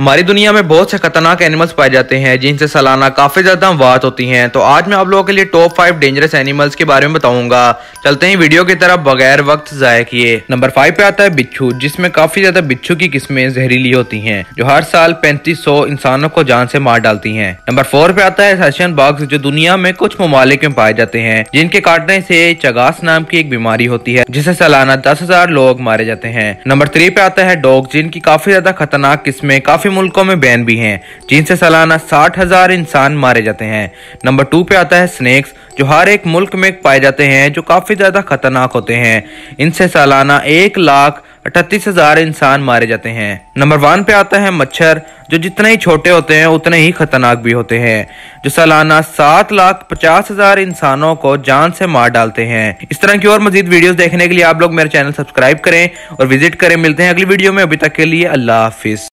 हमारी दुनिया में बहुत से खतरनाक एनिमल्स पाए जाते हैं जिनसे सालाना काफ़ी ज़्यादा बात होती हैं तो आज मैं आप लोगों के लिए टॉप फाइव डेंजरस एनिमल्स के बारे में बताऊंगा चलते हैं वीडियो की तरफ बगैर वक्त ज़ाय किए नंबर फाइव पे आता है बिच्छू जिसमें काफ़ी ज़्यादा बिच्छू की किस्में जहरीली होती है जो हर साल पैंतीस इंसानों को जान से मार डालती है नंबर फोर पे आता है सेशन बाग्स जो दुनिया में कुछ ममालिक में पाए जाते हैं जिनके काटने से चगास नाम की एक बीमारी होती है जिसे सालाना दस लोग मारे जाते हैं नंबर थ्री पे आता है डॉग जिनकी काफ़ी ज़्यादा खतरनाक किस्में काफ़ी काफ़ी मुल्कों में बैन भी हैं जिनसे सालाना साठ हज़ार इंसान मारे जाते हैं नंबर टू पे आता है स्नैक्स जो हर एक मुल्क में पाए जाते हैं जो काफ़ी ज़्यादा खतरनाक होते हैं इनसे सालाना एक लाख अठतीस हजार इंसान मारे जाते हैं नंबर वन पे आता है मच्छर जो जितने ही छोटे होते हैं उतने ही खतरनाक भी होते हैं जो सालाना सात लाख पचास हजार इंसानों को जान से मार डालते हैं इस तरह की और मजीद वीडियोस देखने के लिए आप लोग मेरे चैनल सब्सक्राइब करें और विजिट करें मिलते हैं अगली वीडियो में अभी तक के लिए अल्लाह हाफिज